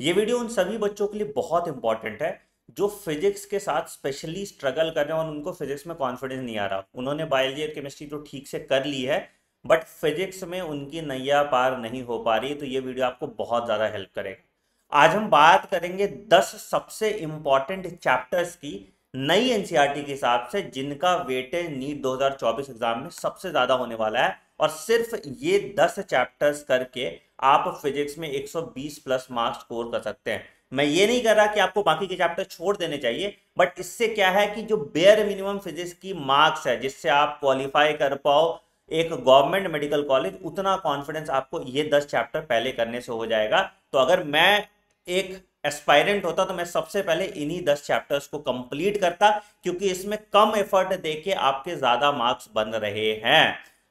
ये वीडियो उन सभी बच्चों के लिए बहुत इंपॉर्टेंट है जो फिजिक्स के साथ स्पेशली स्ट्रगल कर रहे हैं और उनको फिजिक्स में कॉन्फिडेंस नहीं आ रहा उन्होंने बायोलॉजी और केमिस्ट्री तो ठीक से कर ली है बट फिजिक्स में उनकी नैया पार नहीं हो पा रही तो ये वीडियो आपको बहुत ज़्यादा हेल्प करेगा आज हम बात करेंगे दस सबसे इम्पॉर्टेंट चैप्टर्स की नई एनसीईआरटी e के हिसाब से जिनका वेटेज नीट 2024 एग्जाम में सबसे ज्यादा होने वाला है और सिर्फ ये 10 चैप्टर्स करके आप फिजिक्स में 120 प्लस मार्क्स स्कोर कर सकते हैं मैं ये नहीं कर रहा कि आपको बाकी के चैप्टर छोड़ देने चाहिए बट इससे क्या है कि जो बेयर मिनिमम फिजिक्स की मार्क्स है जिससे आप क्वालिफाई कर पाओ एक गवर्नमेंट मेडिकल कॉलेज उतना कॉन्फिडेंस आपको ये दस चैप्टर पहले करने से हो जाएगा तो अगर मैं एक एस्पायरेंट होता तो मैं सबसे पहले इन्हीं दस चैप्टर्स को कंप्लीट करता क्योंकि इसमें कम एफर्ट देके आपके ज्यादा मार्क्स बन रहे हैं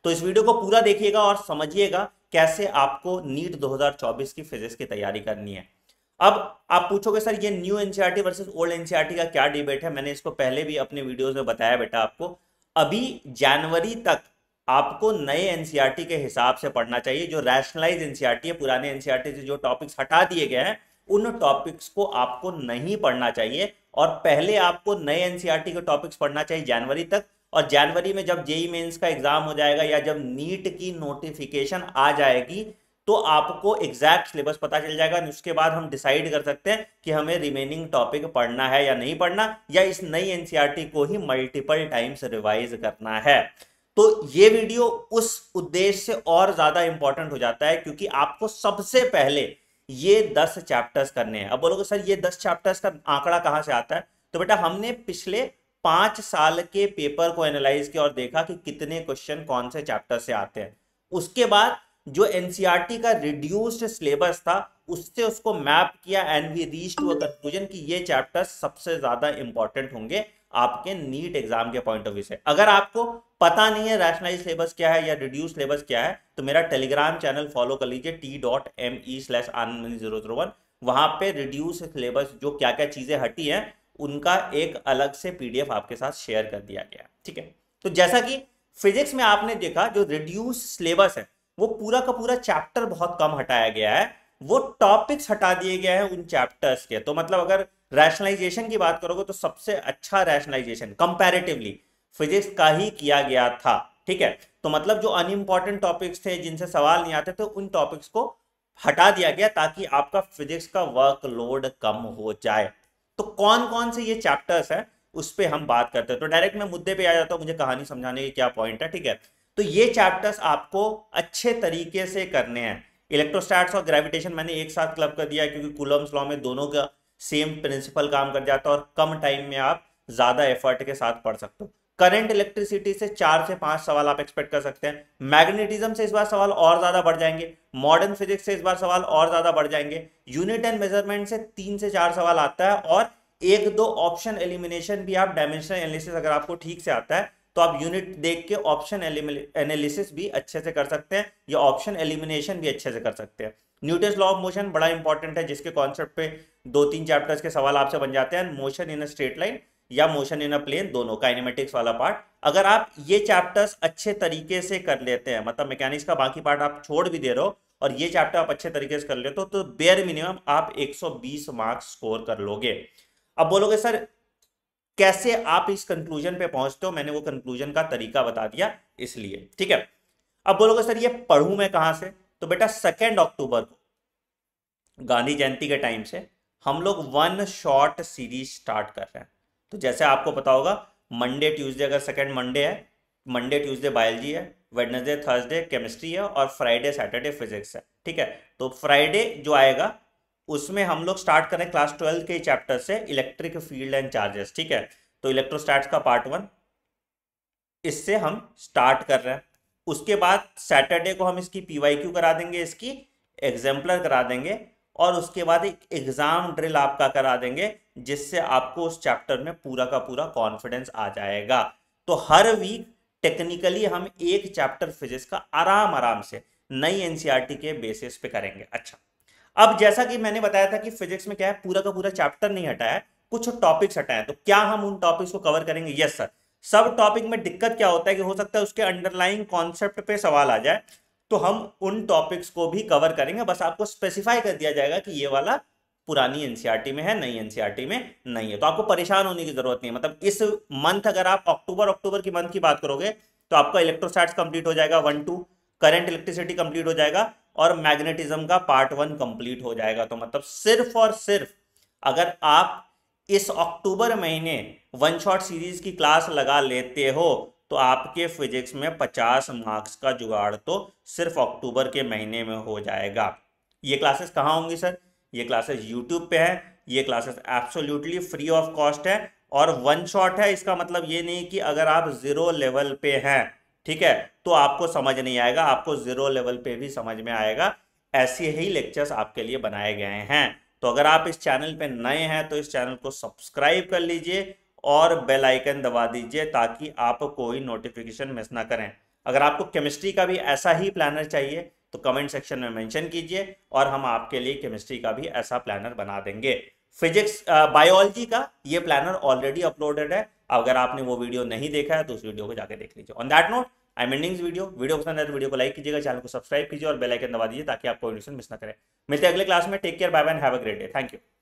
तो इस वीडियो को पूरा देखिएगा और समझिएगा कैसे आपको नीट 2024 की फिजिक्स की तैयारी करनी है अब आप पूछोगे सर ये new NCERT versus old NCERT का क्या डिबेट है मैंने इसको पहले भी अपने वीडियोज में बताया बेटा आपको अभी जनवरी तक आपको नए एनसीआरटी e के हिसाब से पढ़ना चाहिए जो रैशनलाइज एनसीआरटी e है पुराने एनसीआरटी e से जो टॉपिक्स हटा दिए गए हैं उन टॉपिक्स को आपको नहीं पढ़ना चाहिए और पहले आपको नए एनसीईआरटी e के टॉपिक्स पढ़ना चाहिए जनवरी तक और जनवरी में जब जेई मेन्स का एग्जाम हो जाएगा या जब नीट की नोटिफिकेशन आ जाएगी तो आपको एग्जैक्ट सिलेबस पता चल जाएगा उसके बाद हम डिसाइड कर सकते हैं कि हमें रिमेनिंग टॉपिक पढ़ना है या नहीं पढ़ना या इस नई एनसीईआरटी e को ही मल्टीपल टाइम्स रिवाइज करना है तो ये वीडियो उस उद्देश्य से और ज्यादा इंपॉर्टेंट हो जाता है क्योंकि आपको सबसे पहले ये दस चैप्टर्स करने हैं अब बोलोगे सर ये दस चैप्टर्स का आंकड़ा कहाँ से आता है तो बेटा हमने पिछले पांच साल के पेपर को एनालाइज किया और देखा कि कितने क्वेश्चन कौन से चैप्टर से आते हैं उसके बाद जो एनसीईआरटी e का रिड्यूस्ड सिलेबस था उससे उसको मैप किया and we reach to a conclusion कि ये चैप्टर सबसे ज्यादा इंपॉर्टेंट होंगे आपके नीट एग्जाम के पॉइंट ऑफ व्यू से अगर आपको पता नहीं है रैशनलाइज सिलेबस क्या है या रिड्यूस सिलेबस क्या है तो मेरा टेलीग्राम चैनल फॉलो कर लीजिए T dot M E slash Anand zero zero one वहाँ पर रिड्यूस सिलेबस जो क्या क्या चीज़ें हटी हैं उनका एक अलग से पीडीएफ आपके साथ शेयर कर दिया गया ठीक है तो जैसा कि फिजिक्स में आपने देखा जो रिड्यूस सिलेबस है वो पूरा का पूरा चैप्टर बहुत कम हटाया गया है वो टॉपिक्स हटा दिए गए हैं उन चैप्टर्स के तो मतलब अगर रैशनलाइजेशन की बात करोगे तो सबसे अच्छा रैशनलाइजेशन कंपैरेटिवली फिजिक्स का ही किया गया था ठीक है तो मतलब जो अनइम्पॉर्टेंट टॉपिक्स थे जिनसे सवाल नहीं आते थे उन टॉपिक्स को हटा दिया गया ताकि आपका फिजिक्स का वर्कलोड कम हो जाए तो कौन कौन से ये चैप्टर्स हैं उस पर हम बात करते हैं तो डायरेक्ट मैं मुद्दे पे आ जाता हूँ मुझे कहानी समझाने की क्या पॉइंट है ठीक है तो ये चैप्टर्स आपको अच्छे तरीके से करने हैं इलेक्ट्रोस्टैट्स और ग्रेविटेशन मैंने एक साथ क्लब कर दिया क्योंकि कुलम्स लॉ में दोनों का सेम प्रिंसिपल काम कर जाता है और कम टाइम में आप ज़्यादा एफर्ट के साथ पढ़ सकते हो करंट इलेक्ट्रिसिटी से चार से पांच सवाल आप एक्सपेक्ट कर सकते हैं मैग्नेटिज्म से इस बार सवाल और ज्यादा बढ़ जाएंगे मॉडर्न फिजिक्स से इस बार सवाल और ज्यादा बढ़ जाएंगे यूनिट एंड मेजरमेंट से तीन से चार सवाल आता है और एक दो ऑप्शन एलिमिनेशन भी आप डायमेंशनल एनालिसिस अगर आपको ठीक से आता है तो आप यूनिट देख के ऑप्शन एनालिसिस भी अच्छे से कर सकते हैं या ऑप्शन एलिमिनेशन भी अच्छे से कर सकते हैं न्यूटन लॉ ऑफ मोशन बड़ा इंपॉर्टेंट है जिसके कॉन्सेप्ट पे दो तीन चैप्टर्स के सवाल आपसे बन जाते हैं motion in a straight line या मोशन इन अ प्लेन दोनों काइनेमेटिक्स वाला पार्ट अगर आप ये चैप्टर्स अच्छे तरीके से कर लेते हैं मतलब मैकेनिक्स का बाकी पार्ट आप छोड़ भी दे रहे हो और ये चैप्टर आप अच्छे तरीके से कर लेते हो तो बेयर मिनिमम आप 120 मार्क्स स्कोर कर लोगे अब बोलोगे सर कैसे आप इस कंक्लूजन पे पहुंचते हो मैंने वो कंक्लूजन का तरीका बता दिया इसलिए ठीक है अब बोलोगे सर ये पढ़ू मैं कहां से तो बेटा सेकेंड अक्टूबर को गांधी जयंती के टाइम से हम लोग वन शॉर्ट सीरीज स्टार्ट कर रहे हैं तो जैसे आपको पता होगा मंडे ट्यूसडे अगर सेकेंड मंडे है मंडे ट्यूसडे बायोलॉजी है वेडनेसडे थर्सडे केमिस्ट्री है और फ्राइडे सैटरडे फिजिक्स है ठीक है तो फ्राइडे जो आएगा उसमें हम लोग स्टार्ट करें क्लास ट्वेल्थ के चैप्टर से इलेक्ट्रिक फील्ड एंड चार्जेस ठीक है तो इलेक्ट्रोस्टैट्स का पार्ट वन इससे हम स्टार्ट कर रहे हैं उसके बाद सैटरडे को हम इसकी पीवाईक्यू करा देंगे इसकी एग्जाम्पलर करा देंगे और उसके बाद एक एग्ज़ाम ड्रिल आपका करा देंगे जिससे आपको उस चैप्टर में पूरा का पूरा कॉन्फिडेंस आ जाएगा तो हर वीक टेक्निकली हम एक चैप्टर फिजिक्स का आराम आराम से नई एनसीईआरटी e के बेसिस पे करेंगे अच्छा अब जैसा कि मैंने बताया था कि फिजिक्स में क्या है पूरा का पूरा चैप्टर नहीं हटाया है कुछ टॉपिक्स हटाए तो क्या हम उन टॉपिक्स को कवर करेंगे यस सर सब टॉपिक में दिक्कत क्या होता है कि हो सकता है उसके अंडरलाइंग कॉन्सेप्ट पे सवाल आ जाए तो हम उन टॉपिक्स को भी कवर करेंगे बस आपको स्पेसिफाई कर दिया जाएगा कि ये वाला पुरानी एनसीआरटी e में है नई एनसीआरटी e में नहीं है तो आपको परेशान होने की जरूरत नहीं है मतलब इस मंथ अगर आप अक्टूबर अक्टूबर की मंथ की बात करोगे तो आपका इलेक्ट्रोस्टार्ट कंप्लीट हो जाएगा one two current electricity complete हो जाएगा और मैग्नेटिज्म का पार्ट वन कंप्लीट हो जाएगा तो मतलब सिर्फ और सिर्फ अगर आप इस अक्टूबर महीने वन शॉट सीरीज की क्लास लगा लेते हो तो आपके फिजिक्स में पचास मार्क्स का जुगाड़ तो सिर्फ अक्टूबर के महीने में हो जाएगा ये क्लासेस कहाँ होंगी सर ये क्लासेस यूट्यूब पे है ये classes absolutely free of cost है और वन शॉट है इसका मतलब ये नहीं कि अगर आप जीरो लेवल पे हैं ठीक है तो आपको समझ नहीं आएगा आपको जीरो लेवल पे भी समझ में आएगा ऐसे ही लेक्चर्स आपके लिए बनाए गए हैं तो अगर आप इस चैनल पे नए हैं तो इस चैनल को सब्सक्राइब कर लीजिए और बेल आइकन दबा दीजिए ताकि आप कोई नोटिफिकेशन मिस ना करें अगर आपको केमिस्ट्री का भी ऐसा ही प्लानर चाहिए तो कमेंट सेक्शन में मेंशन कीजिए और हम आपके लिए केमिस्ट्री का भी ऐसा प्लानर बना देंगे फिजिक्स बायोलॉजी का ये प्लानर ऑलरेडी अपलोडेड है अगर आपने वो वीडियो नहीं देखा है तो उस वीडियो को जाकर देख लीजिए on that note I meanings video video पसंद है तो वीडियो को लाइक कीजिएगा चैनल को सब्सक्राइब कीजिए और बेलाइकन दबा दीजिए ताकि आपको मिस ना करें मिलते अगले क्लास में take care bye bye have a great day thank you